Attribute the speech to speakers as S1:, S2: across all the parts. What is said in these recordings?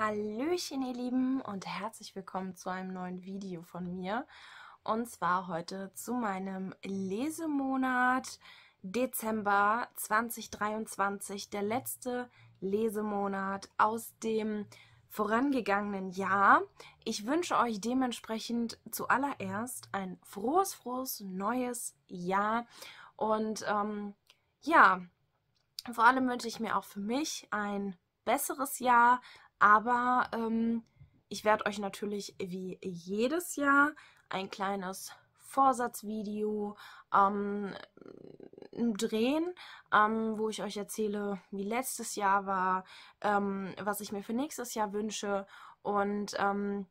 S1: Hallöchen ihr Lieben und herzlich willkommen zu einem neuen Video von mir und zwar heute zu meinem Lesemonat Dezember 2023, der letzte Lesemonat aus dem vorangegangenen Jahr. Ich wünsche euch dementsprechend zuallererst ein frohes, frohes neues Jahr und ähm, ja, vor allem wünsche ich mir auch für mich ein besseres Jahr, aber ähm, ich werde euch natürlich wie jedes Jahr ein kleines Vorsatzvideo ähm, drehen, ähm, wo ich euch erzähle, wie letztes Jahr war, ähm, was ich mir für nächstes Jahr wünsche und ähm,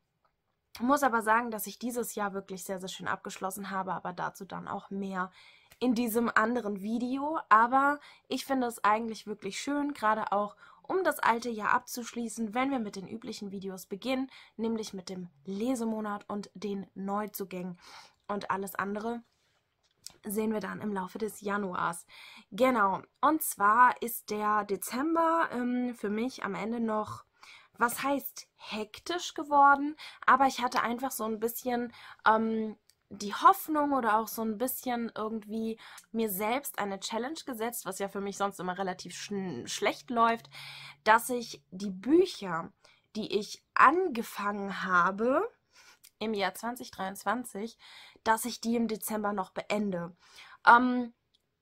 S1: muss aber sagen, dass ich dieses Jahr wirklich sehr, sehr schön abgeschlossen habe, aber dazu dann auch mehr in diesem anderen Video. Aber ich finde es eigentlich wirklich schön, gerade auch um das alte Jahr abzuschließen, wenn wir mit den üblichen Videos beginnen, nämlich mit dem Lesemonat und den Neuzugängen. Und alles andere sehen wir dann im Laufe des Januars. Genau, und zwar ist der Dezember ähm, für mich am Ende noch, was heißt hektisch geworden, aber ich hatte einfach so ein bisschen ähm, die Hoffnung oder auch so ein bisschen irgendwie mir selbst eine Challenge gesetzt, was ja für mich sonst immer relativ sch schlecht läuft, dass ich die Bücher, die ich angefangen habe im Jahr 2023, dass ich die im Dezember noch beende. Ähm,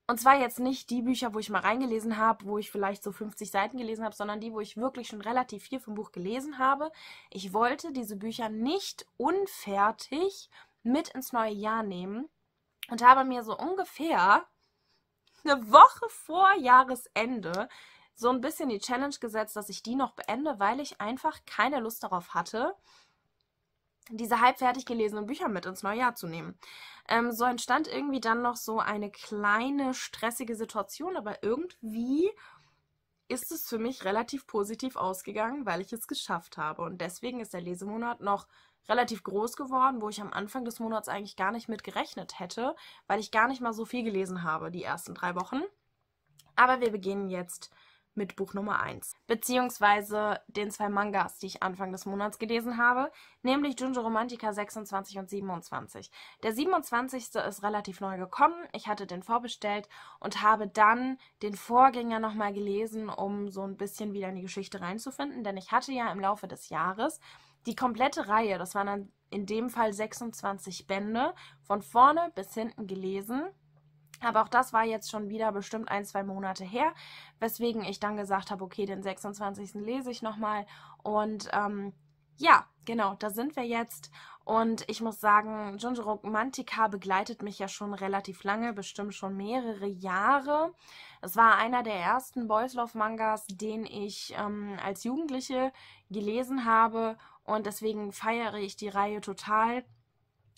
S1: und zwar jetzt nicht die Bücher, wo ich mal reingelesen habe, wo ich vielleicht so 50 Seiten gelesen habe, sondern die, wo ich wirklich schon relativ viel vom Buch gelesen habe. Ich wollte diese Bücher nicht unfertig mit ins neue Jahr nehmen und habe mir so ungefähr eine Woche vor Jahresende so ein bisschen die Challenge gesetzt, dass ich die noch beende, weil ich einfach keine Lust darauf hatte, diese halbfertig gelesenen Bücher mit ins neue Jahr zu nehmen. Ähm, so entstand irgendwie dann noch so eine kleine stressige Situation, aber irgendwie ist es für mich relativ positiv ausgegangen, weil ich es geschafft habe. Und deswegen ist der Lesemonat noch relativ groß geworden, wo ich am Anfang des Monats eigentlich gar nicht mit gerechnet hätte, weil ich gar nicht mal so viel gelesen habe die ersten drei Wochen. Aber wir beginnen jetzt mit Buch Nummer 1, beziehungsweise den zwei Mangas, die ich Anfang des Monats gelesen habe, nämlich Junjo Romantica 26 und 27. Der 27. ist relativ neu gekommen, ich hatte den vorbestellt und habe dann den Vorgänger nochmal gelesen, um so ein bisschen wieder in die Geschichte reinzufinden, denn ich hatte ja im Laufe des Jahres die komplette Reihe, das waren dann in dem Fall 26 Bände, von vorne bis hinten gelesen. Aber auch das war jetzt schon wieder bestimmt ein, zwei Monate her, weswegen ich dann gesagt habe, okay, den 26. lese ich nochmal. Und ähm, ja, genau, da sind wir jetzt. Und ich muss sagen, Junjiro Mantika begleitet mich ja schon relativ lange, bestimmt schon mehrere Jahre. Es war einer der ersten Boys Love Mangas, den ich ähm, als Jugendliche gelesen habe und deswegen feiere ich die Reihe total.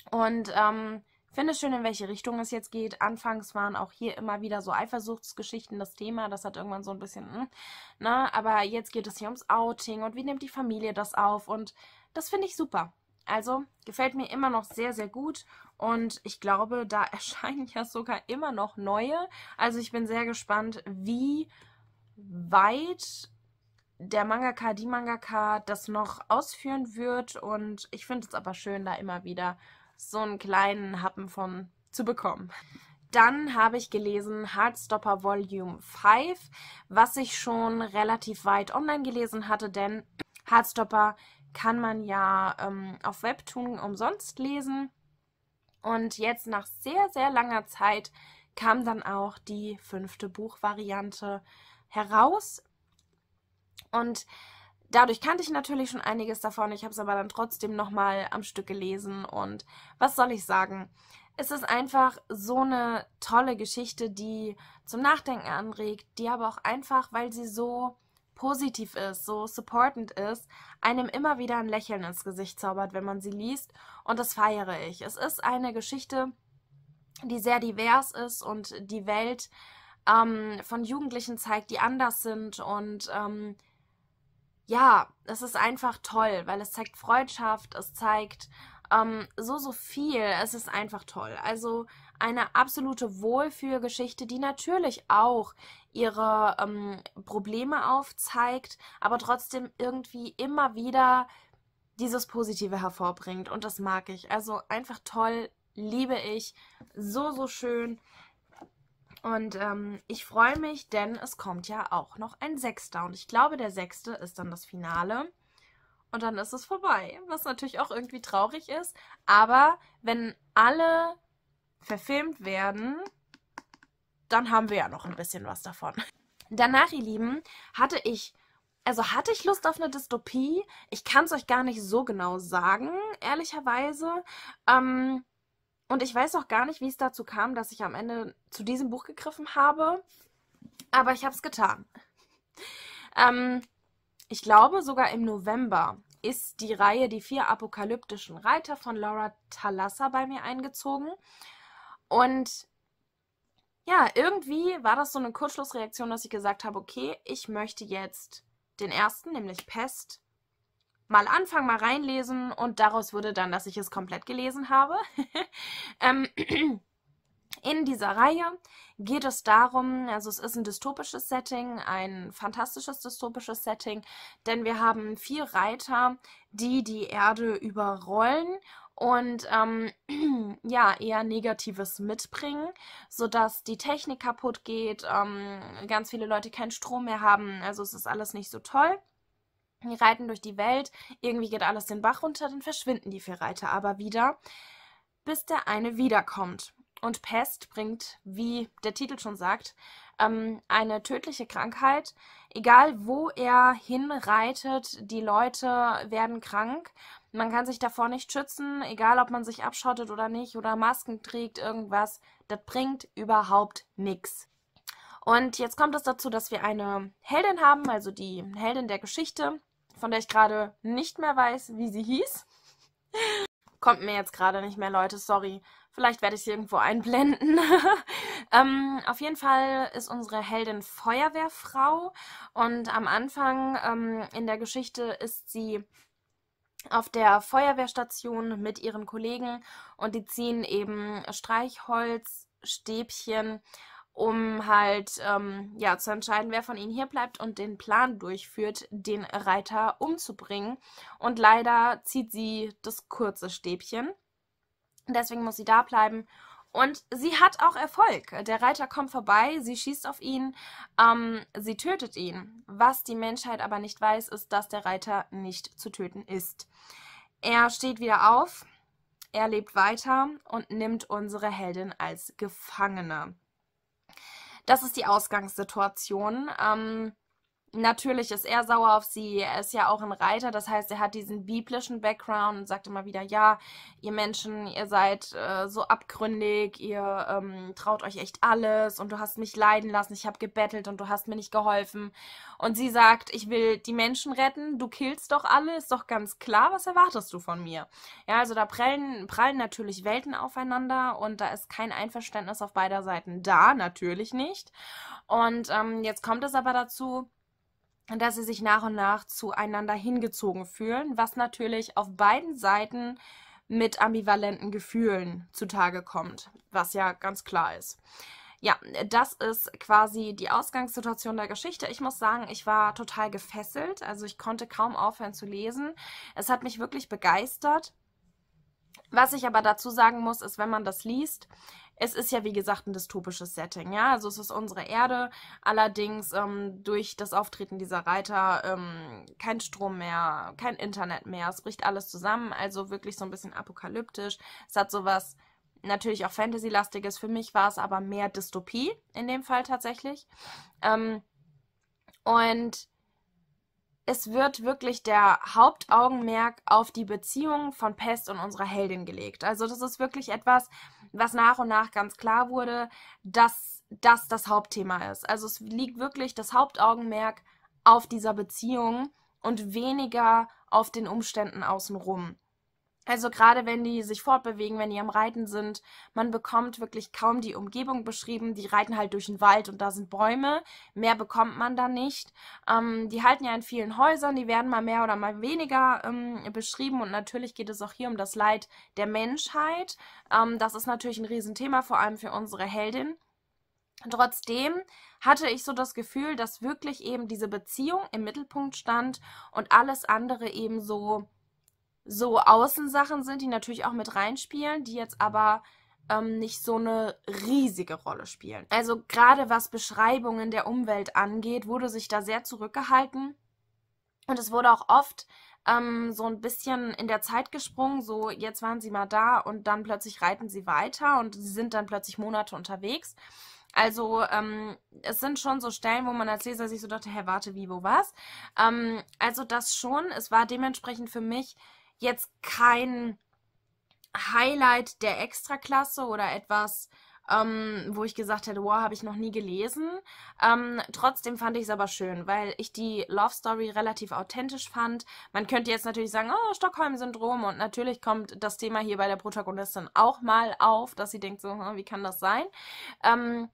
S1: Und ähm, finde es schön, in welche Richtung es jetzt geht. Anfangs waren auch hier immer wieder so Eifersuchtsgeschichten das Thema. Das hat irgendwann so ein bisschen, hm, ne? Aber jetzt geht es hier ums Outing und wie nimmt die Familie das auf? Und das finde ich super. Also gefällt mir immer noch sehr, sehr gut und ich glaube, da erscheinen ja sogar immer noch neue. Also ich bin sehr gespannt, wie weit der Mangaka, die Mangaka das noch ausführen wird. Und ich finde es aber schön, da immer wieder so einen kleinen Happen von zu bekommen. Dann habe ich gelesen Heartstopper Volume 5, was ich schon relativ weit online gelesen hatte, denn Heartstopper kann man ja ähm, auf Webtoon umsonst lesen. Und jetzt nach sehr, sehr langer Zeit kam dann auch die fünfte Buchvariante heraus und dadurch kannte ich natürlich schon einiges davon. Ich habe es aber dann trotzdem nochmal am Stück gelesen. Und was soll ich sagen? Es ist einfach so eine tolle Geschichte, die zum Nachdenken anregt, die aber auch einfach, weil sie so positiv ist, so supportend ist, einem immer wieder ein Lächeln ins Gesicht zaubert, wenn man sie liest. Und das feiere ich. Es ist eine Geschichte, die sehr divers ist und die Welt ähm, von Jugendlichen zeigt, die anders sind und ähm, ja, es ist einfach toll, weil es zeigt Freundschaft, es zeigt ähm, so, so viel. Es ist einfach toll. Also eine absolute Wohlfühlgeschichte, die natürlich auch ihre ähm, Probleme aufzeigt, aber trotzdem irgendwie immer wieder dieses Positive hervorbringt. Und das mag ich. Also einfach toll, liebe ich. So, so schön. Und ähm, ich freue mich, denn es kommt ja auch noch ein Sechster. Und ich glaube, der Sechste ist dann das Finale. Und dann ist es vorbei. Was natürlich auch irgendwie traurig ist. Aber wenn alle verfilmt werden, dann haben wir ja noch ein bisschen was davon. Danach, ihr Lieben, hatte ich also hatte ich Lust auf eine Dystopie? Ich kann es euch gar nicht so genau sagen, ehrlicherweise. Ähm, und ich weiß auch gar nicht, wie es dazu kam, dass ich am Ende zu diesem Buch gegriffen habe. Aber ich habe es getan. ähm, ich glaube, sogar im November ist die Reihe Die vier apokalyptischen Reiter von Laura Talassa bei mir eingezogen. Und ja, irgendwie war das so eine Kurzschlussreaktion, dass ich gesagt habe, okay, ich möchte jetzt den ersten, nämlich Pest, mal anfangen, mal reinlesen und daraus wurde dann, dass ich es komplett gelesen habe. Ähm, in dieser Reihe geht es darum, also es ist ein dystopisches Setting, ein fantastisches dystopisches Setting, denn wir haben vier Reiter, die die Erde überrollen und ähm, ja, eher Negatives mitbringen, sodass die Technik kaputt geht, ähm, ganz viele Leute keinen Strom mehr haben, also es ist alles nicht so toll. Die reiten durch die Welt, irgendwie geht alles den Bach runter, dann verschwinden die vier Reiter aber wieder, bis der eine wiederkommt. Und Pest bringt, wie der Titel schon sagt, ähm, eine tödliche Krankheit. Egal wo er hinreitet, die Leute werden krank. Man kann sich davor nicht schützen, egal ob man sich abschottet oder nicht oder Masken trägt, irgendwas. Das bringt überhaupt nichts. Und jetzt kommt es dazu, dass wir eine Heldin haben, also die Heldin der Geschichte, von der ich gerade nicht mehr weiß, wie sie hieß. Kommt mir jetzt gerade nicht mehr, Leute, sorry. Vielleicht werde ich sie irgendwo einblenden. ähm, auf jeden Fall ist unsere Heldin Feuerwehrfrau und am Anfang ähm, in der Geschichte ist sie auf der Feuerwehrstation mit ihren Kollegen und die ziehen eben Streichholz, Stäbchen um halt ähm, ja zu entscheiden, wer von ihnen hier bleibt und den Plan durchführt, den Reiter umzubringen. Und leider zieht sie das kurze Stäbchen. Deswegen muss sie da bleiben. Und sie hat auch Erfolg. Der Reiter kommt vorbei, sie schießt auf ihn, ähm, sie tötet ihn. Was die Menschheit aber nicht weiß, ist, dass der Reiter nicht zu töten ist. Er steht wieder auf, er lebt weiter und nimmt unsere Heldin als Gefangene. Das ist die Ausgangssituation. Ähm, natürlich ist er sauer auf sie. Er ist ja auch ein Reiter, das heißt, er hat diesen biblischen Background und sagt immer wieder, ja, ihr Menschen, ihr seid äh, so abgründig, ihr ähm, traut euch echt alles und du hast mich leiden lassen, ich habe gebettelt und du hast mir nicht geholfen. Und sie sagt, ich will die Menschen retten, du killst doch alle, ist doch ganz klar, was erwartest du von mir? Ja, also da prallen, prallen natürlich Welten aufeinander und da ist kein Einverständnis auf beider Seiten da, natürlich nicht. Und ähm, jetzt kommt es aber dazu, dass sie sich nach und nach zueinander hingezogen fühlen, was natürlich auf beiden Seiten mit ambivalenten Gefühlen zutage kommt, was ja ganz klar ist. Ja, das ist quasi die Ausgangssituation der Geschichte. Ich muss sagen, ich war total gefesselt, also ich konnte kaum aufhören zu lesen. Es hat mich wirklich begeistert. Was ich aber dazu sagen muss, ist, wenn man das liest, es ist ja wie gesagt ein dystopisches Setting, ja. Also es ist unsere Erde, allerdings ähm, durch das Auftreten dieser Reiter ähm, kein Strom mehr, kein Internet mehr, es bricht alles zusammen, also wirklich so ein bisschen apokalyptisch. Es hat sowas natürlich auch Fantasy-lastiges. Für mich war es aber mehr Dystopie in dem Fall tatsächlich. Ähm, und es wird wirklich der Hauptaugenmerk auf die Beziehung von Pest und unserer Heldin gelegt. Also das ist wirklich etwas, was nach und nach ganz klar wurde, dass das das Hauptthema ist. Also es liegt wirklich das Hauptaugenmerk auf dieser Beziehung und weniger auf den Umständen außenrum. Also gerade wenn die sich fortbewegen, wenn die am Reiten sind, man bekommt wirklich kaum die Umgebung beschrieben. Die reiten halt durch den Wald und da sind Bäume. Mehr bekommt man da nicht. Ähm, die halten ja in vielen Häusern, die werden mal mehr oder mal weniger ähm, beschrieben. Und natürlich geht es auch hier um das Leid der Menschheit. Ähm, das ist natürlich ein Riesenthema, vor allem für unsere Heldin. Trotzdem hatte ich so das Gefühl, dass wirklich eben diese Beziehung im Mittelpunkt stand und alles andere eben so so Außensachen sind, die natürlich auch mit reinspielen, die jetzt aber ähm, nicht so eine riesige Rolle spielen. Also gerade was Beschreibungen der Umwelt angeht, wurde sich da sehr zurückgehalten. Und es wurde auch oft ähm, so ein bisschen in der Zeit gesprungen, so jetzt waren sie mal da und dann plötzlich reiten sie weiter und sie sind dann plötzlich Monate unterwegs. Also ähm, es sind schon so Stellen, wo man als Leser sich so dachte, hä, warte, wie, wo, was? Ähm, also das schon, es war dementsprechend für mich jetzt kein Highlight der Extraklasse oder etwas, ähm, wo ich gesagt hätte, wow, habe ich noch nie gelesen. Ähm, trotzdem fand ich es aber schön, weil ich die Love Story relativ authentisch fand. Man könnte jetzt natürlich sagen, oh, Stockholm-Syndrom und natürlich kommt das Thema hier bei der Protagonistin auch mal auf, dass sie denkt so, hm, wie kann das sein? Ähm,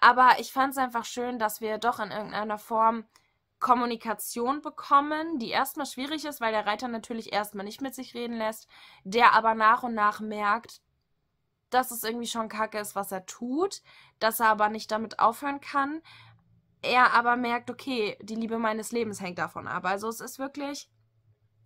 S1: aber ich fand es einfach schön, dass wir doch in irgendeiner Form Kommunikation bekommen, die erstmal schwierig ist, weil der Reiter natürlich erstmal nicht mit sich reden lässt, der aber nach und nach merkt, dass es irgendwie schon kacke ist, was er tut, dass er aber nicht damit aufhören kann. Er aber merkt, okay, die Liebe meines Lebens hängt davon ab. Also es ist wirklich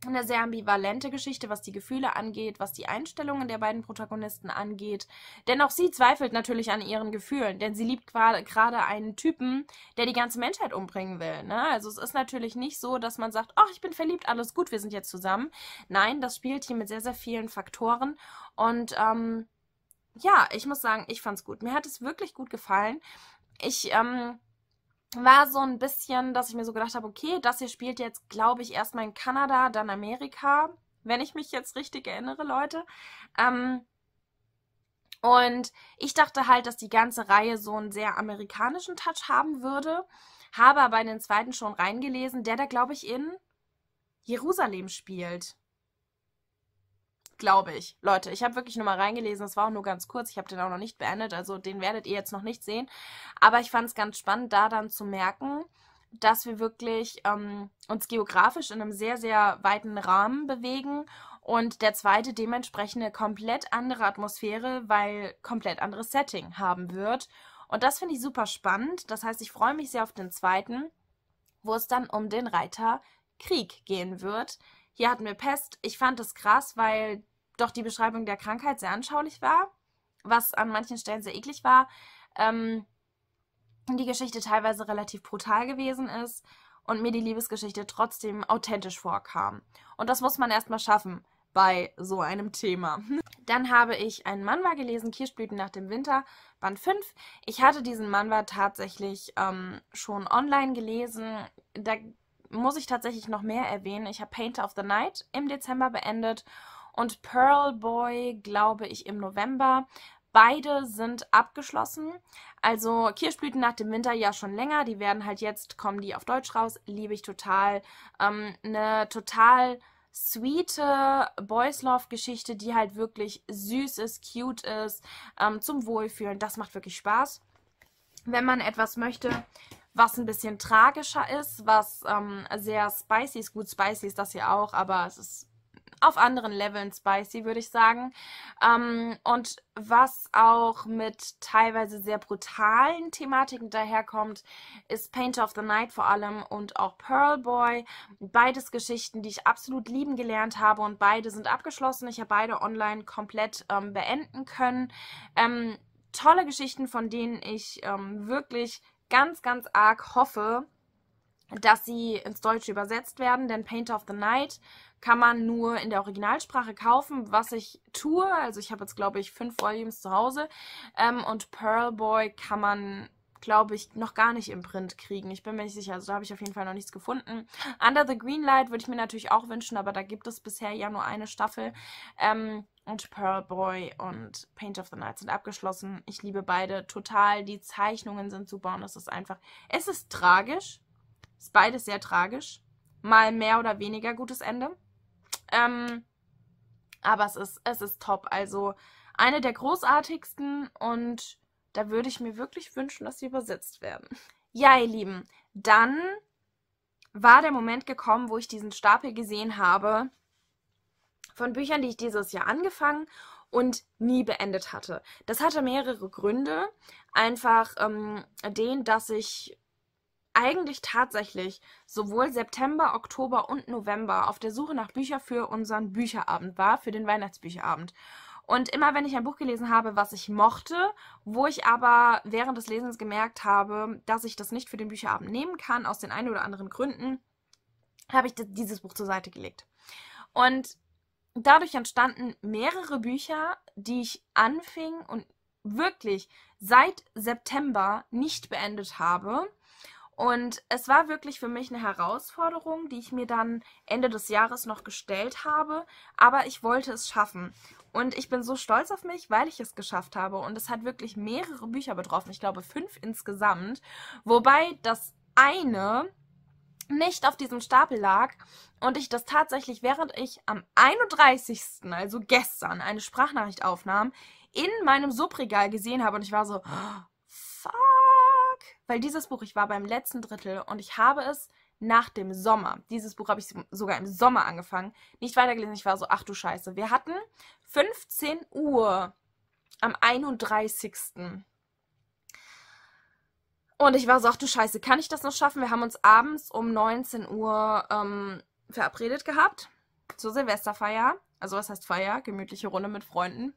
S1: eine sehr ambivalente Geschichte, was die Gefühle angeht, was die Einstellungen der beiden Protagonisten angeht. Denn auch sie zweifelt natürlich an ihren Gefühlen, denn sie liebt gerade einen Typen, der die ganze Menschheit umbringen will. Ne? Also es ist natürlich nicht so, dass man sagt, ach, ich bin verliebt, alles gut, wir sind jetzt zusammen. Nein, das spielt hier mit sehr, sehr vielen Faktoren. Und ähm, ja, ich muss sagen, ich fand's gut. Mir hat es wirklich gut gefallen. Ich ähm, war so ein bisschen, dass ich mir so gedacht habe, okay, das hier spielt jetzt, glaube ich, erstmal in Kanada, dann Amerika, wenn ich mich jetzt richtig erinnere, Leute. Ähm, und ich dachte halt, dass die ganze Reihe so einen sehr amerikanischen Touch haben würde, habe aber in den zweiten schon reingelesen, der da, glaube ich, in Jerusalem spielt. Glaube ich. Leute, ich habe wirklich nur mal reingelesen, es war auch nur ganz kurz, ich habe den auch noch nicht beendet, also den werdet ihr jetzt noch nicht sehen. Aber ich fand es ganz spannend, da dann zu merken, dass wir wirklich ähm, uns geografisch in einem sehr, sehr weiten Rahmen bewegen und der zweite dementsprechend eine komplett andere Atmosphäre, weil komplett anderes Setting haben wird. Und das finde ich super spannend. Das heißt, ich freue mich sehr auf den zweiten, wo es dann um den Reiter Krieg gehen wird, hier hatten wir Pest. Ich fand es krass, weil doch die Beschreibung der Krankheit sehr anschaulich war, was an manchen Stellen sehr eklig war. Ähm, die Geschichte teilweise relativ brutal gewesen ist und mir die Liebesgeschichte trotzdem authentisch vorkam. Und das muss man erstmal schaffen bei so einem Thema. Dann habe ich einen Manwa gelesen, Kirschblüten nach dem Winter, Band 5. Ich hatte diesen Manwa tatsächlich ähm, schon online gelesen. Da muss ich tatsächlich noch mehr erwähnen. Ich habe Painter of the Night im Dezember beendet und Pearl Boy, glaube ich, im November. Beide sind abgeschlossen. Also Kirschblüten nach dem Winter ja schon länger. Die werden halt jetzt, kommen die auf Deutsch raus. Liebe ich total. Ähm, eine total sweete Boys Love Geschichte, die halt wirklich süß ist, cute ist, ähm, zum Wohlfühlen. Das macht wirklich Spaß. Wenn man etwas möchte, was ein bisschen tragischer ist, was ähm, sehr spicy ist. Gut, spicy ist das hier auch, aber es ist auf anderen Leveln spicy, würde ich sagen. Ähm, und was auch mit teilweise sehr brutalen Thematiken daherkommt, ist Painter of the Night vor allem und auch Pearl Boy. Beides Geschichten, die ich absolut lieben gelernt habe und beide sind abgeschlossen. Ich habe beide online komplett ähm, beenden können. Ähm, tolle Geschichten, von denen ich ähm, wirklich ganz, ganz arg hoffe, dass sie ins Deutsche übersetzt werden, denn Painter of the Night kann man nur in der Originalsprache kaufen, was ich tue. Also ich habe jetzt, glaube ich, fünf Volumes zu Hause. Ähm, und Pearl Boy kann man glaube ich, noch gar nicht im Print kriegen. Ich bin mir nicht sicher. Also da habe ich auf jeden Fall noch nichts gefunden. Under the Green Light würde ich mir natürlich auch wünschen, aber da gibt es bisher ja nur eine Staffel. Ähm, und Pearl Boy und Paint of the Night sind abgeschlossen. Ich liebe beide total. Die Zeichnungen sind super und es ist einfach. Es ist tragisch. Es ist beides sehr tragisch. Mal mehr oder weniger gutes Ende. Ähm, aber es ist, es ist top. Also eine der großartigsten und da würde ich mir wirklich wünschen, dass sie übersetzt werden. Ja, ihr Lieben, dann war der Moment gekommen, wo ich diesen Stapel gesehen habe von Büchern, die ich dieses Jahr angefangen und nie beendet hatte. Das hatte mehrere Gründe. Einfach ähm, den, dass ich eigentlich tatsächlich sowohl September, Oktober und November auf der Suche nach Büchern für unseren Bücherabend war, für den Weihnachtsbücherabend. Und immer wenn ich ein Buch gelesen habe, was ich mochte, wo ich aber während des Lesens gemerkt habe, dass ich das nicht für den Bücherabend nehmen kann, aus den einen oder anderen Gründen, habe ich dieses Buch zur Seite gelegt. Und dadurch entstanden mehrere Bücher, die ich anfing und wirklich seit September nicht beendet habe und es war wirklich für mich eine Herausforderung, die ich mir dann Ende des Jahres noch gestellt habe, aber ich wollte es schaffen. Und ich bin so stolz auf mich, weil ich es geschafft habe. Und es hat wirklich mehrere Bücher betroffen, ich glaube fünf insgesamt, wobei das eine nicht auf diesem Stapel lag und ich das tatsächlich, während ich am 31., also gestern, eine Sprachnachricht aufnahm, in meinem Subregal gesehen habe und ich war so, oh, fuck weil dieses Buch, ich war beim letzten Drittel und ich habe es nach dem Sommer. Dieses Buch habe ich sogar im Sommer angefangen. Nicht weitergelesen, ich war so, ach du Scheiße. Wir hatten 15 Uhr am 31. Und ich war so, ach du Scheiße, kann ich das noch schaffen? Wir haben uns abends um 19 Uhr ähm, verabredet gehabt zur Silvesterfeier. Also was heißt Feier? Gemütliche Runde mit Freunden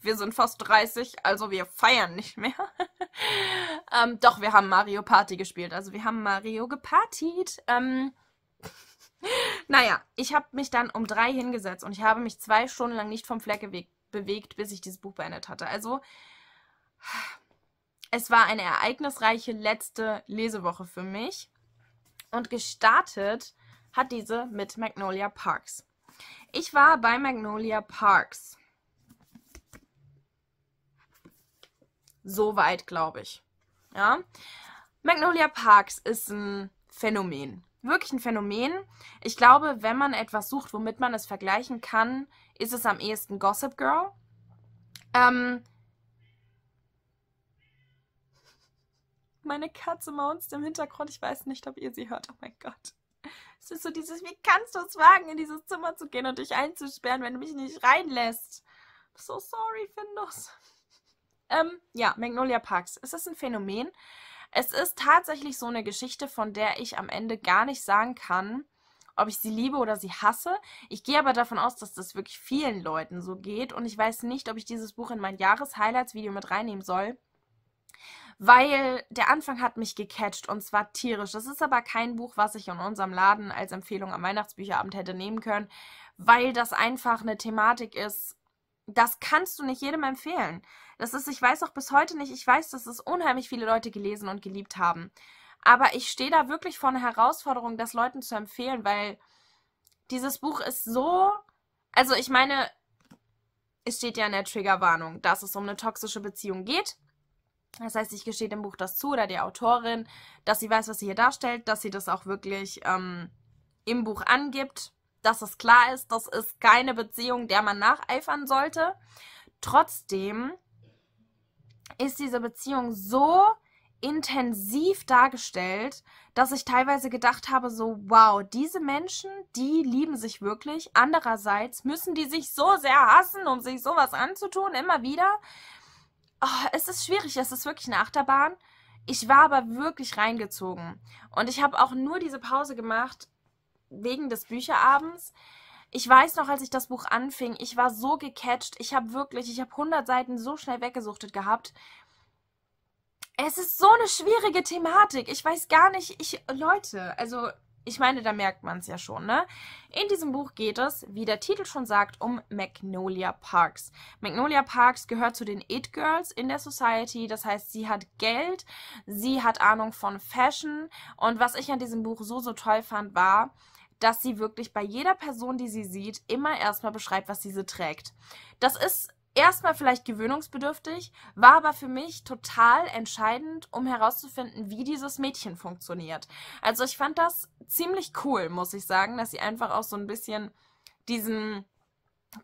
S1: wir sind fast 30, also wir feiern nicht mehr. ähm, doch, wir haben Mario Party gespielt. Also wir haben Mario gepartied. Ähm, naja, ich habe mich dann um drei hingesetzt und ich habe mich zwei Stunden lang nicht vom Fleck bewegt, bewegt, bis ich dieses Buch beendet hatte. Also es war eine ereignisreiche letzte Lesewoche für mich. Und gestartet hat diese mit Magnolia Parks. Ich war bei Magnolia Parks so weit, glaube ich. Ja. Magnolia Parks ist ein Phänomen. Wirklich ein Phänomen. Ich glaube, wenn man etwas sucht, womit man es vergleichen kann, ist es am ehesten Gossip Girl. Ähm, meine Katze maunzt im Hintergrund. Ich weiß nicht, ob ihr sie hört. Oh mein Gott. Es ist so dieses, wie kannst du es wagen, in dieses Zimmer zu gehen und dich einzusperren, wenn du mich nicht reinlässt? So sorry, Findus. Ähm, ja, Magnolia Parks. Es ist ein Phänomen. Es ist tatsächlich so eine Geschichte, von der ich am Ende gar nicht sagen kann, ob ich sie liebe oder sie hasse. Ich gehe aber davon aus, dass das wirklich vielen Leuten so geht und ich weiß nicht, ob ich dieses Buch in mein jahreshighlights video mit reinnehmen soll. Weil der Anfang hat mich gecatcht und zwar tierisch. Das ist aber kein Buch, was ich in unserem Laden als Empfehlung am Weihnachtsbücherabend hätte nehmen können, weil das einfach eine Thematik ist. Das kannst du nicht jedem empfehlen. Das ist, ich weiß auch bis heute nicht, ich weiß, dass es unheimlich viele Leute gelesen und geliebt haben. Aber ich stehe da wirklich vor einer Herausforderung, das Leuten zu empfehlen, weil dieses Buch ist so. Also, ich meine, es steht ja in der Triggerwarnung, dass es um eine toxische Beziehung geht. Das heißt, ich gestehe dem Buch das zu oder der Autorin, dass sie weiß, was sie hier darstellt, dass sie das auch wirklich ähm, im Buch angibt, dass es klar ist, das ist keine Beziehung, der man nacheifern sollte. Trotzdem ist diese Beziehung so intensiv dargestellt, dass ich teilweise gedacht habe, so, wow, diese Menschen, die lieben sich wirklich. Andererseits müssen die sich so sehr hassen, um sich sowas anzutun, immer wieder. Oh, es ist schwierig, es ist wirklich eine Achterbahn. Ich war aber wirklich reingezogen. Und ich habe auch nur diese Pause gemacht wegen des Bücherabends, ich weiß noch, als ich das Buch anfing, ich war so gecatcht. Ich habe wirklich, ich habe 100 Seiten so schnell weggesuchtet gehabt. Es ist so eine schwierige Thematik. Ich weiß gar nicht, ich Leute, also ich meine, da merkt man es ja schon, ne? In diesem Buch geht es, wie der Titel schon sagt, um Magnolia Parks. Magnolia Parks gehört zu den It Girls in der Society, das heißt, sie hat Geld, sie hat Ahnung von Fashion und was ich an diesem Buch so, so toll fand, war, dass sie wirklich bei jeder Person, die sie sieht, immer erstmal beschreibt, was diese trägt. Das ist erstmal vielleicht gewöhnungsbedürftig, war aber für mich total entscheidend, um herauszufinden, wie dieses Mädchen funktioniert. Also ich fand das ziemlich cool, muss ich sagen, dass sie einfach auch so ein bisschen diesen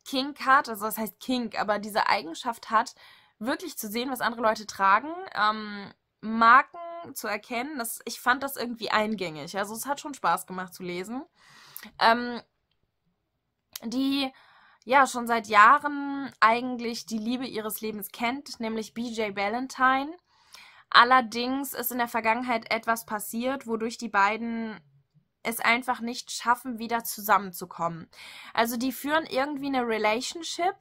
S1: Kink hat, also das heißt Kink, aber diese Eigenschaft hat, wirklich zu sehen, was andere Leute tragen. Ähm, Marken zu erkennen. Das, ich fand das irgendwie eingängig. Also es hat schon Spaß gemacht zu lesen. Ähm, die ja schon seit Jahren eigentlich die Liebe ihres Lebens kennt, nämlich BJ Ballantyne. Allerdings ist in der Vergangenheit etwas passiert, wodurch die beiden es einfach nicht schaffen, wieder zusammenzukommen. Also die führen irgendwie eine Relationship,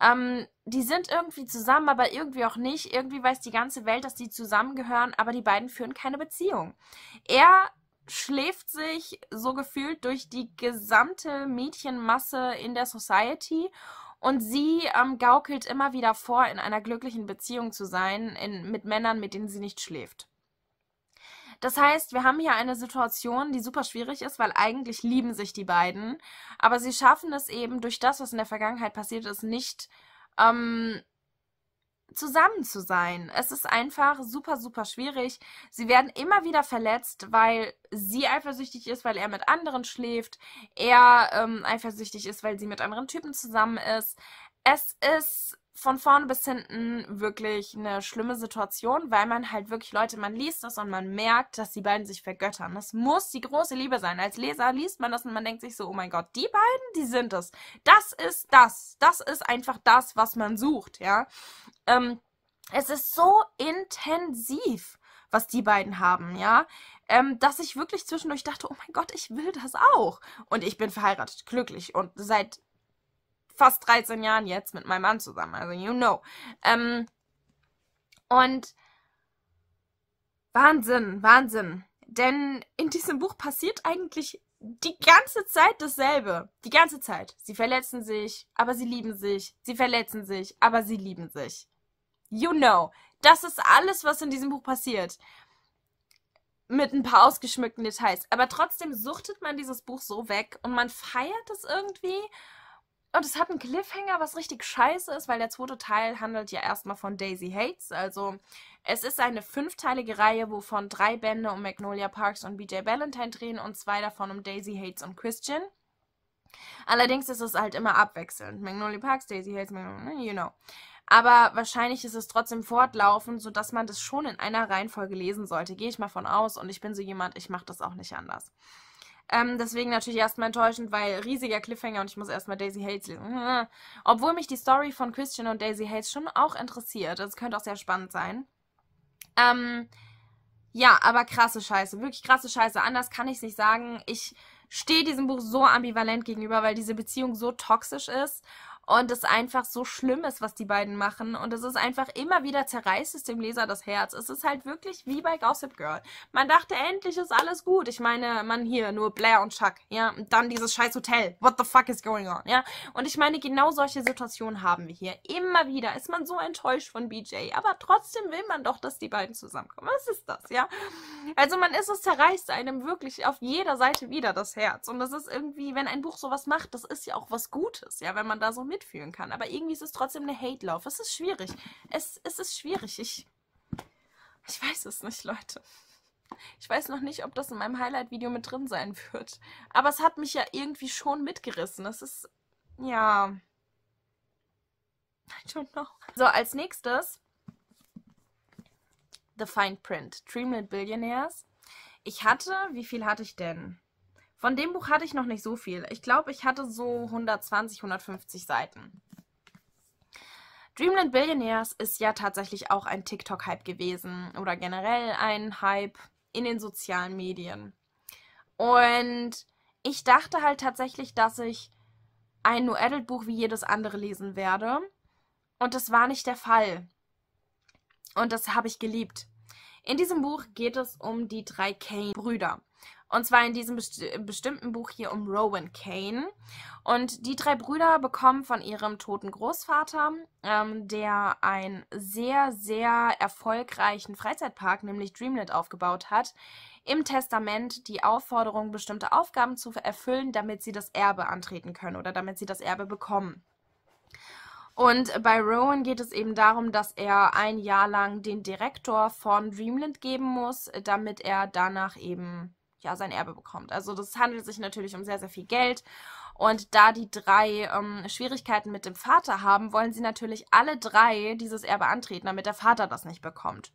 S1: ähm, die sind irgendwie zusammen, aber irgendwie auch nicht. Irgendwie weiß die ganze Welt, dass die zusammengehören, aber die beiden führen keine Beziehung. Er schläft sich so gefühlt durch die gesamte Mädchenmasse in der Society und sie ähm, gaukelt immer wieder vor, in einer glücklichen Beziehung zu sein, in, mit Männern, mit denen sie nicht schläft. Das heißt, wir haben hier eine Situation, die super schwierig ist, weil eigentlich lieben sich die beiden, aber sie schaffen es eben durch das, was in der Vergangenheit passiert ist, nicht ähm, zusammen zu sein. Es ist einfach super, super schwierig. Sie werden immer wieder verletzt, weil sie eifersüchtig ist, weil er mit anderen schläft, er ähm, eifersüchtig ist, weil sie mit anderen Typen zusammen ist. Es ist von vorne bis hinten wirklich eine schlimme Situation, weil man halt wirklich Leute, man liest das und man merkt, dass die beiden sich vergöttern. Das muss die große Liebe sein. Als Leser liest man das und man denkt sich so, oh mein Gott, die beiden, die sind es. Das ist das. Das ist einfach das, was man sucht, ja. Ähm, es ist so intensiv, was die beiden haben, ja. Ähm, dass ich wirklich zwischendurch dachte, oh mein Gott, ich will das auch. Und ich bin verheiratet, glücklich und seit fast 13 Jahren jetzt mit meinem Mann zusammen. Also, you know. Ähm, und Wahnsinn, Wahnsinn. Denn in diesem Buch passiert eigentlich die ganze Zeit dasselbe. Die ganze Zeit. Sie verletzen sich, aber sie lieben sich. Sie verletzen sich, aber sie lieben sich. You know. Das ist alles, was in diesem Buch passiert. Mit ein paar ausgeschmückten Details. Aber trotzdem suchtet man dieses Buch so weg und man feiert es irgendwie und es hat einen Cliffhanger, was richtig scheiße ist, weil der zweite Teil handelt ja erstmal von Daisy Hates. Also es ist eine fünfteilige Reihe, wovon drei Bände um Magnolia Parks und BJ Ballantyne drehen und zwei davon um Daisy Hates und Christian. Allerdings ist es halt immer abwechselnd. Magnolia Parks, Daisy Hates, Magnolia, you know. Aber wahrscheinlich ist es trotzdem fortlaufend, sodass man das schon in einer Reihenfolge lesen sollte. Gehe ich mal von aus und ich bin so jemand, ich mache das auch nicht anders. Ähm, deswegen natürlich erstmal enttäuschend, weil riesiger Cliffhanger und ich muss erstmal Daisy Hates lesen. Obwohl mich die Story von Christian und Daisy Hates schon auch interessiert. Das könnte auch sehr spannend sein. Ähm, ja, aber krasse Scheiße. Wirklich krasse Scheiße. Anders kann ich es nicht sagen. Ich stehe diesem Buch so ambivalent gegenüber, weil diese Beziehung so toxisch ist und es einfach so schlimm ist, was die beiden machen. Und es ist einfach immer wieder zerreißt es dem Leser das Herz. Es ist halt wirklich wie bei Gossip Girl. Man dachte, endlich ist alles gut. Ich meine, man hier, nur Blair und Chuck, ja, und dann dieses scheiß Hotel. What the fuck is going on, ja? Und ich meine, genau solche Situationen haben wir hier. Immer wieder ist man so enttäuscht von BJ, aber trotzdem will man doch, dass die beiden zusammenkommen. Was ist das, ja? Also man ist es zerreißt einem wirklich auf jeder Seite wieder das Herz. Und das ist irgendwie, wenn ein Buch sowas macht, das ist ja auch was Gutes, ja, wenn man da so mit mitfühlen kann. Aber irgendwie ist es trotzdem eine Hate-Love. Es ist schwierig. Es, es ist schwierig. Ich, ich weiß es nicht, Leute. Ich weiß noch nicht, ob das in meinem Highlight-Video mit drin sein wird. Aber es hat mich ja irgendwie schon mitgerissen. Das ist, ja... I don't know. So, als nächstes The Fine Print, Dreamland Billionaires. Ich hatte, wie viel hatte ich denn? Von dem Buch hatte ich noch nicht so viel. Ich glaube, ich hatte so 120, 150 Seiten. Dreamland Billionaires ist ja tatsächlich auch ein TikTok-Hype gewesen oder generell ein Hype in den sozialen Medien. Und ich dachte halt tatsächlich, dass ich ein New Adult Buch wie jedes andere lesen werde. Und das war nicht der Fall. Und das habe ich geliebt. In diesem Buch geht es um die drei Kane-Brüder. Und zwar in diesem best bestimmten Buch hier um Rowan Kane. Und die drei Brüder bekommen von ihrem toten Großvater, ähm, der einen sehr, sehr erfolgreichen Freizeitpark, nämlich Dreamland, aufgebaut hat, im Testament die Aufforderung, bestimmte Aufgaben zu erfüllen, damit sie das Erbe antreten können oder damit sie das Erbe bekommen. Und bei Rowan geht es eben darum, dass er ein Jahr lang den Direktor von Dreamland geben muss, damit er danach eben ja, sein Erbe bekommt. Also das handelt sich natürlich um sehr, sehr viel Geld. Und da die drei ähm, Schwierigkeiten mit dem Vater haben, wollen sie natürlich alle drei dieses Erbe antreten, damit der Vater das nicht bekommt.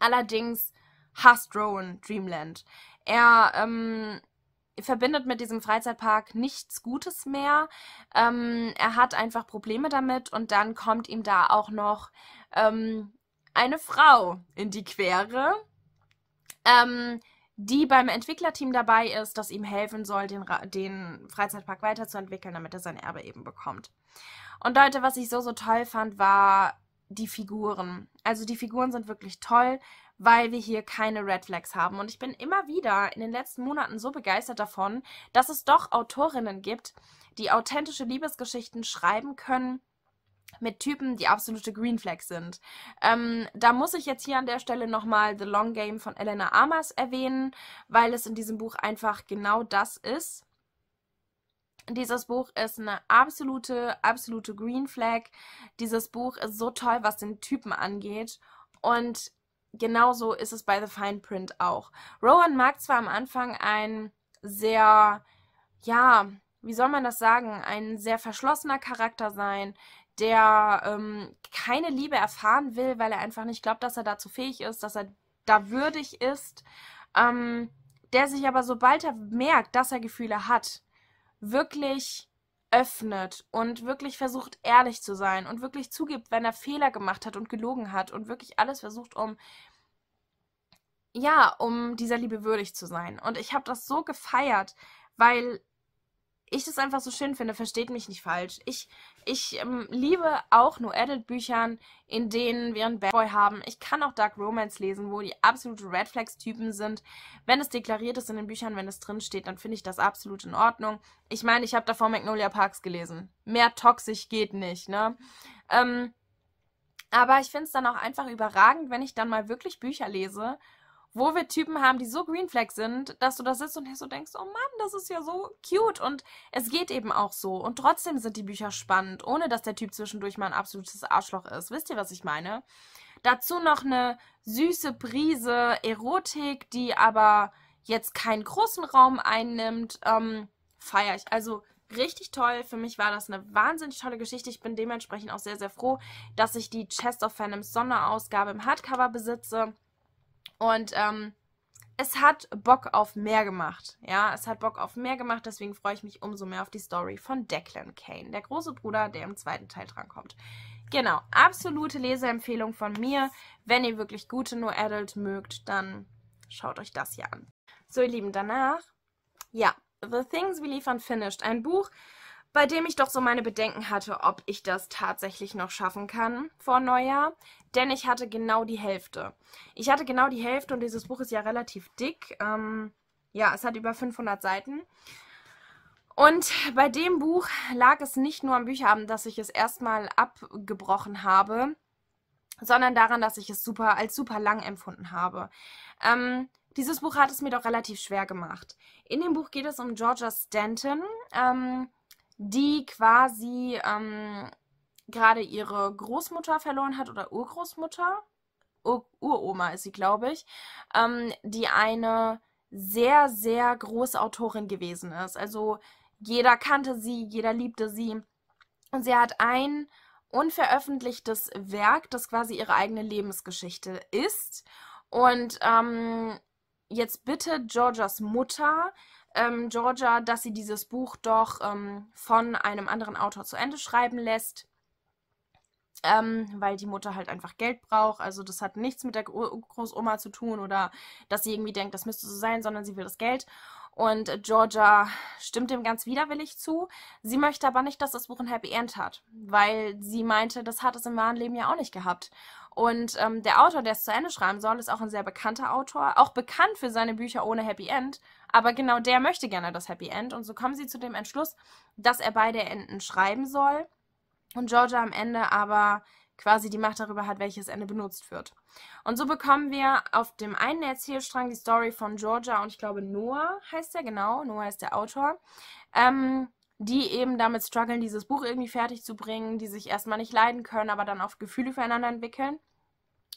S1: Allerdings hasst Rowan Dreamland. Er ähm, verbindet mit diesem Freizeitpark nichts Gutes mehr. Ähm, er hat einfach Probleme damit und dann kommt ihm da auch noch ähm, eine Frau in die Quere. Ähm, die beim Entwicklerteam dabei ist, das ihm helfen soll, den, den Freizeitpark weiterzuentwickeln, damit er sein Erbe eben bekommt. Und Leute, was ich so, so toll fand, war die Figuren. Also die Figuren sind wirklich toll, weil wir hier keine Red Flags haben. Und ich bin immer wieder in den letzten Monaten so begeistert davon, dass es doch Autorinnen gibt, die authentische Liebesgeschichten schreiben können, mit Typen, die absolute Green Flag sind. Ähm, da muss ich jetzt hier an der Stelle nochmal The Long Game von Elena Amas erwähnen, weil es in diesem Buch einfach genau das ist. Dieses Buch ist eine absolute, absolute Green Flag. Dieses Buch ist so toll, was den Typen angeht. Und genauso ist es bei The Fine Print auch. Rowan mag zwar am Anfang ein sehr, ja, wie soll man das sagen, ein sehr verschlossener Charakter sein, der ähm, keine Liebe erfahren will, weil er einfach nicht glaubt, dass er dazu fähig ist, dass er da würdig ist, ähm, der sich aber sobald er merkt, dass er Gefühle hat, wirklich öffnet und wirklich versucht, ehrlich zu sein und wirklich zugibt, wenn er Fehler gemacht hat und gelogen hat und wirklich alles versucht, um ja, um dieser Liebe würdig zu sein. Und ich habe das so gefeiert, weil ich das einfach so schön finde, versteht mich nicht falsch. Ich, ich ähm, liebe auch nur Adult-Büchern, in denen wir einen Bad Boy haben. Ich kann auch Dark Romance lesen, wo die absolute Red Flags-Typen sind. Wenn es deklariert ist in den Büchern, wenn es drin steht, dann finde ich das absolut in Ordnung. Ich meine, ich habe davor Magnolia Parks gelesen. Mehr toxisch geht nicht, ne? Ähm, aber ich finde es dann auch einfach überragend, wenn ich dann mal wirklich Bücher lese, wo wir Typen haben, die so Green Flag sind, dass du da sitzt und so denkst, oh Mann, das ist ja so cute und es geht eben auch so und trotzdem sind die Bücher spannend, ohne dass der Typ zwischendurch mal ein absolutes Arschloch ist. Wisst ihr, was ich meine? Dazu noch eine süße Prise Erotik, die aber jetzt keinen großen Raum einnimmt, ähm, feiere ich. Also richtig toll. Für mich war das eine wahnsinnig tolle Geschichte. Ich bin dementsprechend auch sehr, sehr froh, dass ich die Chest of Phantoms Sonderausgabe im Hardcover besitze. Und ähm, es hat Bock auf mehr gemacht. Ja, es hat Bock auf mehr gemacht, deswegen freue ich mich umso mehr auf die Story von Declan Kane, der große Bruder, der im zweiten Teil drankommt. Genau, absolute Leseempfehlung von mir. Wenn ihr wirklich gute No Adult mögt, dann schaut euch das hier an. So, ihr Lieben, danach, ja, The Things We Leave Unfinished, ein Buch, bei dem ich doch so meine Bedenken hatte, ob ich das tatsächlich noch schaffen kann vor Neujahr, denn ich hatte genau die Hälfte. Ich hatte genau die Hälfte und dieses Buch ist ja relativ dick. Ähm, ja, es hat über 500 Seiten. Und bei dem Buch lag es nicht nur am Bücherabend, dass ich es erstmal abgebrochen habe, sondern daran, dass ich es super als super lang empfunden habe. Ähm, dieses Buch hat es mir doch relativ schwer gemacht. In dem Buch geht es um Georgia Stanton. Ähm, die quasi ähm, gerade ihre Großmutter verloren hat oder Urgroßmutter. Ur Uroma ist sie, glaube ich. Ähm, die eine sehr, sehr große Autorin gewesen ist. Also jeder kannte sie, jeder liebte sie. Und sie hat ein unveröffentlichtes Werk, das quasi ihre eigene Lebensgeschichte ist. Und ähm, jetzt bitte Georgias Mutter, ähm, Georgia, dass sie dieses Buch doch ähm, von einem anderen Autor zu Ende schreiben lässt. Ähm, weil die Mutter halt einfach Geld braucht. Also das hat nichts mit der Großoma zu tun oder dass sie irgendwie denkt, das müsste so sein, sondern sie will das Geld. Und Georgia stimmt dem ganz widerwillig zu. Sie möchte aber nicht, dass das Buch ein Happy End hat, weil sie meinte, das hat es im wahren Leben ja auch nicht gehabt. Und ähm, der Autor, der es zu Ende schreiben soll, ist auch ein sehr bekannter Autor, auch bekannt für seine Bücher ohne Happy End. Aber genau der möchte gerne das Happy End. Und so kommen sie zu dem Entschluss, dass er beide Enden schreiben soll. Und Georgia am Ende aber quasi die Macht darüber hat, welches Ende benutzt wird. Und so bekommen wir auf dem einen Erzählstrang die Story von Georgia und ich glaube Noah heißt er, genau, Noah ist der Autor, ähm, die eben damit strugglen, dieses Buch irgendwie fertig zu bringen, die sich erstmal nicht leiden können, aber dann auf Gefühle füreinander entwickeln.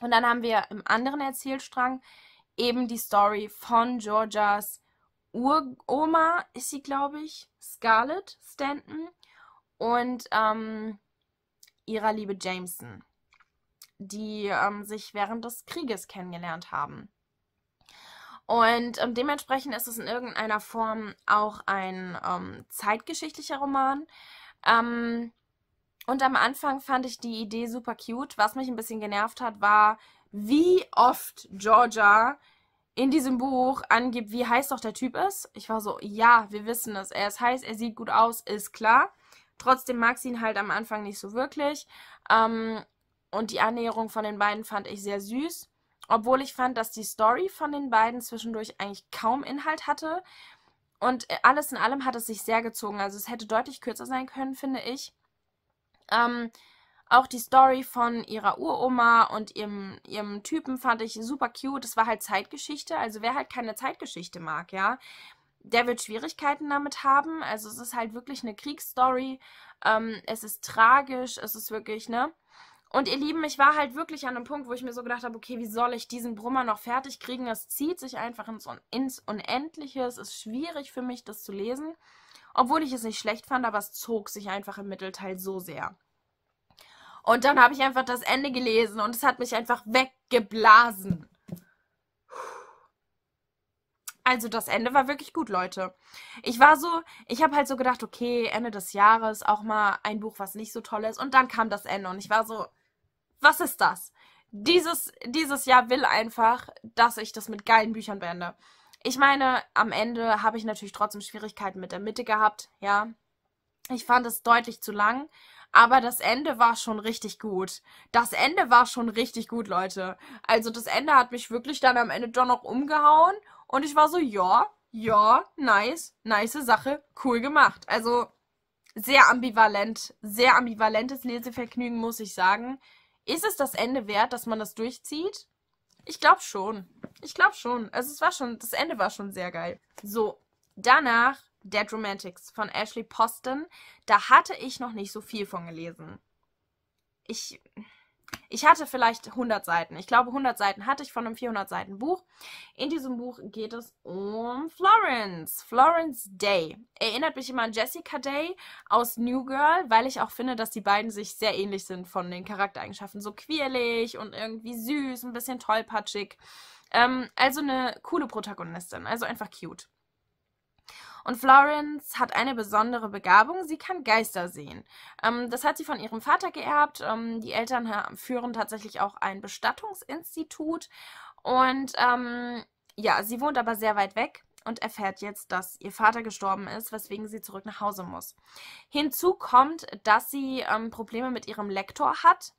S1: Und dann haben wir im anderen Erzählstrang eben die Story von Georgias Uroma, ist sie, glaube ich, Scarlett Stanton und ähm, ihrer Liebe Jameson, die ähm, sich während des Krieges kennengelernt haben. Und ähm, dementsprechend ist es in irgendeiner Form auch ein ähm, zeitgeschichtlicher Roman. Ähm, und am Anfang fand ich die Idee super cute. Was mich ein bisschen genervt hat, war, wie oft Georgia in diesem Buch angibt, wie heiß doch der Typ ist. Ich war so, ja, wir wissen es. Er ist heiß, er sieht gut aus, ist klar. Trotzdem mag sie ihn halt am Anfang nicht so wirklich. Ähm, und die Annäherung von den beiden fand ich sehr süß. Obwohl ich fand, dass die Story von den beiden zwischendurch eigentlich kaum Inhalt hatte. Und alles in allem hat es sich sehr gezogen. Also es hätte deutlich kürzer sein können, finde ich. Ähm, auch die Story von ihrer Uroma und ihrem, ihrem Typen fand ich super cute. Das war halt Zeitgeschichte. Also wer halt keine Zeitgeschichte mag, ja, der wird Schwierigkeiten damit haben. Also es ist halt wirklich eine Kriegsstory. Ähm, es ist tragisch. Es ist wirklich, ne? Und ihr Lieben, ich war halt wirklich an einem Punkt, wo ich mir so gedacht habe, okay, wie soll ich diesen Brummer noch fertig kriegen? Es zieht sich einfach ins, ins Unendliche. Es ist schwierig für mich, das zu lesen. Obwohl ich es nicht schlecht fand, aber es zog sich einfach im Mittelteil so sehr. Und dann habe ich einfach das Ende gelesen und es hat mich einfach weggeblasen. Also das Ende war wirklich gut, Leute. Ich war so, ich habe halt so gedacht, okay, Ende des Jahres auch mal ein Buch, was nicht so toll ist. Und dann kam das Ende und ich war so, was ist das? Dieses, dieses Jahr will einfach, dass ich das mit geilen Büchern beende. Ich meine, am Ende habe ich natürlich trotzdem Schwierigkeiten mit der Mitte gehabt, ja. Ich fand es deutlich zu lang, aber das Ende war schon richtig gut. Das Ende war schon richtig gut, Leute. Also das Ende hat mich wirklich dann am Ende doch noch umgehauen und ich war so, ja, ja, nice, nice Sache, cool gemacht. Also sehr ambivalent, sehr ambivalentes Lesevergnügen, muss ich sagen. Ist es das Ende wert, dass man das durchzieht? Ich glaube schon. Ich glaube schon. Also es war schon, das Ende war schon sehr geil. So, danach Dead Romantics von Ashley Poston. Da hatte ich noch nicht so viel von gelesen. Ich, ich hatte vielleicht 100 Seiten. Ich glaube, 100 Seiten hatte ich von einem 400 Seiten Buch. In diesem Buch geht es um Florence. Florence Day. Erinnert mich immer an Jessica Day aus New Girl, weil ich auch finde, dass die beiden sich sehr ähnlich sind von den Charaktereigenschaften. So quirlig und irgendwie süß, ein bisschen tollpatschig. Ähm, also eine coole Protagonistin. Also einfach cute. Und Florence hat eine besondere Begabung. Sie kann Geister sehen. Ähm, das hat sie von ihrem Vater geerbt. Ähm, die Eltern führen tatsächlich auch ein Bestattungsinstitut. Und ähm, ja, sie wohnt aber sehr weit weg und erfährt jetzt, dass ihr Vater gestorben ist, weswegen sie zurück nach Hause muss. Hinzu kommt, dass sie ähm, Probleme mit ihrem Lektor hat.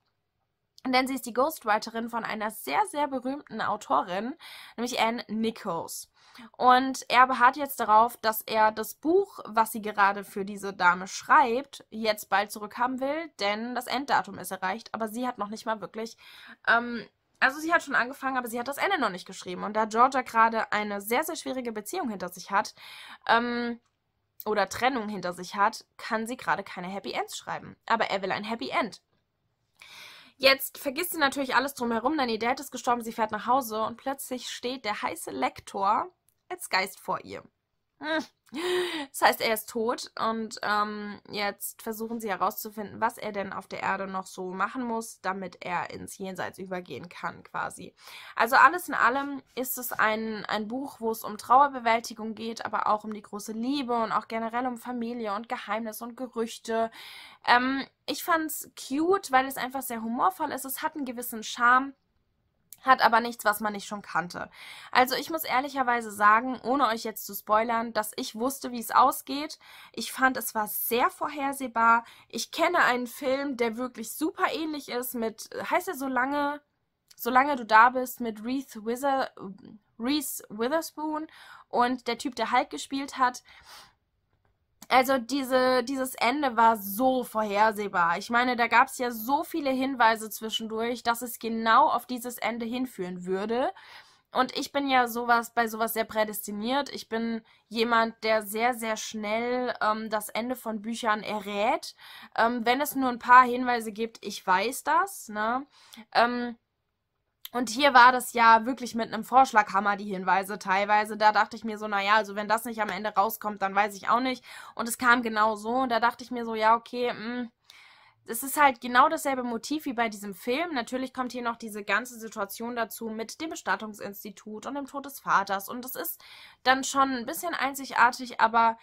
S1: Denn sie ist die Ghostwriterin von einer sehr, sehr berühmten Autorin, nämlich Anne Nichols. Und er beharrt jetzt darauf, dass er das Buch, was sie gerade für diese Dame schreibt, jetzt bald zurückhaben will, denn das Enddatum ist erreicht. Aber sie hat noch nicht mal wirklich. Ähm, also sie hat schon angefangen, aber sie hat das Ende noch nicht geschrieben. Und da Georgia gerade eine sehr, sehr schwierige Beziehung hinter sich hat, ähm, oder Trennung hinter sich hat, kann sie gerade keine Happy Ends schreiben. Aber er will ein Happy End. Jetzt vergisst sie natürlich alles drumherum, denn ihr Dad ist gestorben, sie fährt nach Hause und plötzlich steht der heiße Lektor als Geist vor ihr. Hm. Das heißt, er ist tot und ähm, jetzt versuchen sie herauszufinden, was er denn auf der Erde noch so machen muss, damit er ins Jenseits übergehen kann, quasi. Also alles in allem ist es ein, ein Buch, wo es um Trauerbewältigung geht, aber auch um die große Liebe und auch generell um Familie und Geheimnisse und Gerüchte. Ähm, ich fand es cute, weil es einfach sehr humorvoll ist. Es hat einen gewissen Charme hat aber nichts, was man nicht schon kannte. Also ich muss ehrlicherweise sagen, ohne euch jetzt zu spoilern, dass ich wusste, wie es ausgeht. Ich fand, es war sehr vorhersehbar. Ich kenne einen Film, der wirklich super ähnlich ist mit, heißt er so solange du da bist, mit Reese, Wither, Reese Witherspoon und der Typ, der Hulk gespielt hat also diese, dieses Ende war so vorhersehbar. Ich meine, da gab es ja so viele Hinweise zwischendurch, dass es genau auf dieses Ende hinführen würde. Und ich bin ja sowas bei sowas sehr prädestiniert. Ich bin jemand, der sehr, sehr schnell ähm, das Ende von Büchern errät. Ähm, wenn es nur ein paar Hinweise gibt, ich weiß das. Ne? Ähm, und hier war das ja wirklich mit einem Vorschlaghammer die Hinweise teilweise. Da dachte ich mir so, naja, also wenn das nicht am Ende rauskommt, dann weiß ich auch nicht. Und es kam genau so. Und da dachte ich mir so, ja, okay, mh, mm, es ist halt genau dasselbe Motiv wie bei diesem Film. Natürlich kommt hier noch diese ganze Situation dazu mit dem Bestattungsinstitut und dem Tod des Vaters. Und das ist dann schon ein bisschen einzigartig, aber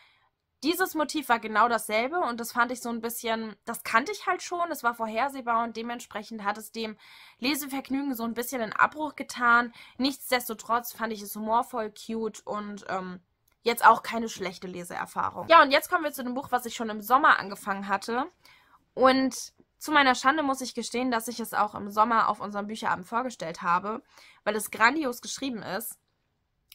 S1: dieses Motiv war genau dasselbe und das fand ich so ein bisschen, das kannte ich halt schon, es war vorhersehbar und dementsprechend hat es dem Lesevergnügen so ein bisschen einen Abbruch getan. Nichtsdestotrotz fand ich es humorvoll, cute und ähm, jetzt auch keine schlechte Leseerfahrung. Ja, und jetzt kommen wir zu dem Buch, was ich schon im Sommer angefangen hatte. Und zu meiner Schande muss ich gestehen, dass ich es auch im Sommer auf unserem Bücherabend vorgestellt habe, weil es grandios geschrieben ist.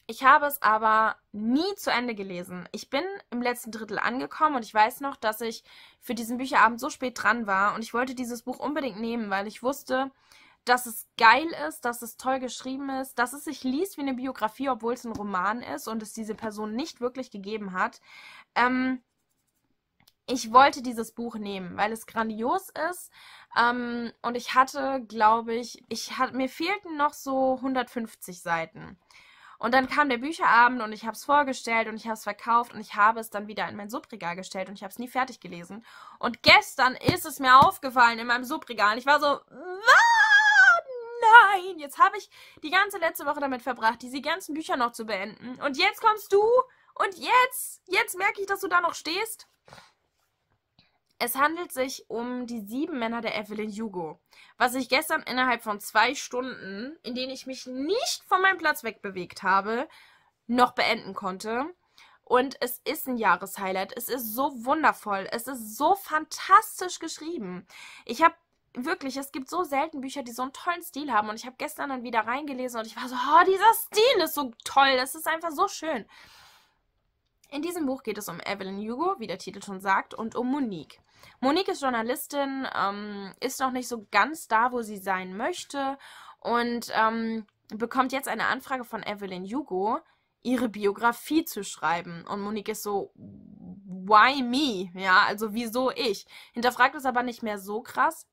S1: Ich habe es aber nie zu Ende gelesen. Ich bin im letzten Drittel angekommen und ich weiß noch, dass ich für diesen Bücherabend so spät dran war und ich wollte dieses Buch unbedingt nehmen, weil ich wusste, dass es geil ist, dass es toll geschrieben ist, dass es sich liest wie eine Biografie, obwohl es ein Roman ist und es diese Person nicht wirklich gegeben hat. Ähm, ich wollte dieses Buch nehmen, weil es grandios ist. Ähm, und ich hatte, glaube ich, ich hat, mir fehlten noch so 150 Seiten. Und dann kam der Bücherabend und ich habe es vorgestellt und ich habe es verkauft und ich habe es dann wieder in mein Subregal gestellt und ich habe es nie fertig gelesen. Und gestern ist es mir aufgefallen in meinem Subregal. Und ich war so, nein, jetzt habe ich die ganze letzte Woche damit verbracht, diese ganzen Bücher noch zu beenden. Und jetzt kommst du und jetzt, jetzt merke ich, dass du da noch stehst. Es handelt sich um die sieben Männer der Evelyn Hugo, was ich gestern innerhalb von zwei Stunden, in denen ich mich nicht von meinem Platz wegbewegt habe, noch beenden konnte. Und es ist ein Jahreshighlight. Es ist so wundervoll. Es ist so fantastisch geschrieben. Ich habe wirklich, es gibt so selten Bücher, die so einen tollen Stil haben. Und ich habe gestern dann wieder reingelesen und ich war so, oh, dieser Stil ist so toll. Das ist einfach so schön. In diesem Buch geht es um Evelyn Hugo, wie der Titel schon sagt, und um Monique. Monique ist Journalistin, ähm, ist noch nicht so ganz da, wo sie sein möchte und ähm, bekommt jetzt eine Anfrage von Evelyn Hugo, ihre Biografie zu schreiben. Und Monique ist so, why me? Ja, also wieso ich? Hinterfragt es aber nicht mehr so krass.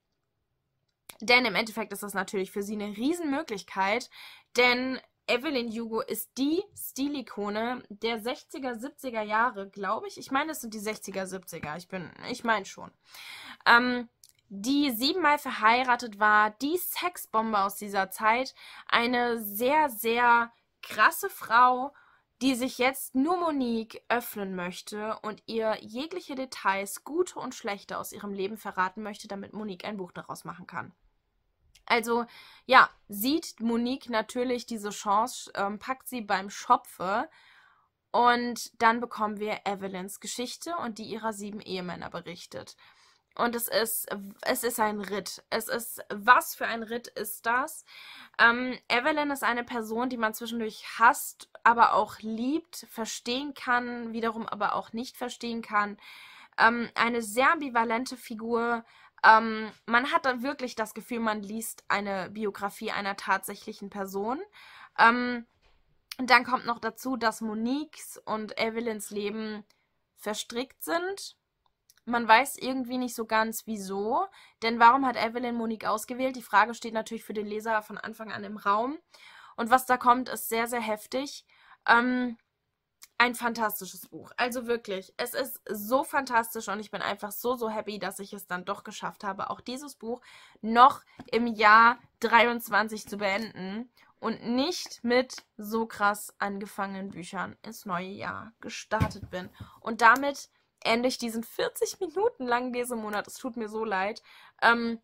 S1: Denn im Endeffekt ist das natürlich für sie eine Riesenmöglichkeit, denn Evelyn Hugo ist die Stilikone der 60er, 70er Jahre, glaube ich. Ich meine, es sind die 60er, 70er. Ich bin, ich meine schon. Ähm, die siebenmal verheiratet war, die Sexbombe aus dieser Zeit, eine sehr, sehr krasse Frau, die sich jetzt nur Monique öffnen möchte und ihr jegliche Details, gute und schlechte aus ihrem Leben verraten möchte, damit Monique ein Buch daraus machen kann. Also ja, sieht Monique natürlich diese Chance, ähm, packt sie beim Schopfe und dann bekommen wir Evelyns Geschichte und die ihrer sieben Ehemänner berichtet. Und es ist, es ist ein Ritt. Es ist, was für ein Ritt ist das? Ähm, Evelyn ist eine Person, die man zwischendurch hasst, aber auch liebt, verstehen kann, wiederum aber auch nicht verstehen kann. Ähm, eine sehr ambivalente Figur, ähm, man hat dann wirklich das Gefühl, man liest eine Biografie einer tatsächlichen Person. Ähm, und dann kommt noch dazu, dass Moniques und Evelyns Leben verstrickt sind. Man weiß irgendwie nicht so ganz, wieso. Denn warum hat Evelyn Monique ausgewählt? Die Frage steht natürlich für den Leser von Anfang an im Raum. Und was da kommt, ist sehr, sehr heftig. Ähm, ein fantastisches Buch. Also wirklich, es ist so fantastisch und ich bin einfach so, so happy, dass ich es dann doch geschafft habe, auch dieses Buch noch im Jahr 23 zu beenden und nicht mit so krass angefangenen Büchern ins neue Jahr gestartet bin. Und damit ende ich diesen 40 Minuten langen Lesemonat. Es tut mir so leid. Ähm,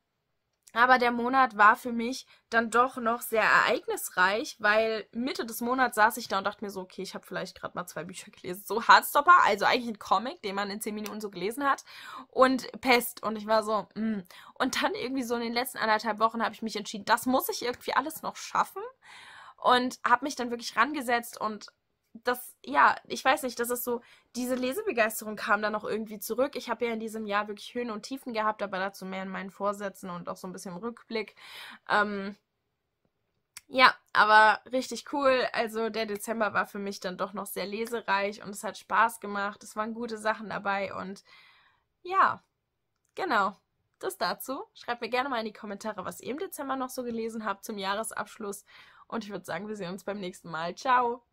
S1: aber der Monat war für mich dann doch noch sehr ereignisreich, weil Mitte des Monats saß ich da und dachte mir so, okay, ich habe vielleicht gerade mal zwei Bücher gelesen. So Hardstopper, also eigentlich ein Comic, den man in zehn Minuten so gelesen hat, und Pest. Und ich war so, mm. Und dann irgendwie so in den letzten anderthalb Wochen habe ich mich entschieden, das muss ich irgendwie alles noch schaffen. Und habe mich dann wirklich rangesetzt und das, ja, ich weiß nicht, das ist so, diese Lesebegeisterung kam dann noch irgendwie zurück. Ich habe ja in diesem Jahr wirklich Höhen und Tiefen gehabt, aber dazu mehr in meinen Vorsätzen und auch so ein bisschen im Rückblick. Ähm, ja, aber richtig cool. Also der Dezember war für mich dann doch noch sehr lesereich und es hat Spaß gemacht. Es waren gute Sachen dabei und ja, genau. Das dazu. Schreibt mir gerne mal in die Kommentare, was ihr im Dezember noch so gelesen habt zum Jahresabschluss. Und ich würde sagen, wir sehen uns beim nächsten Mal. Ciao!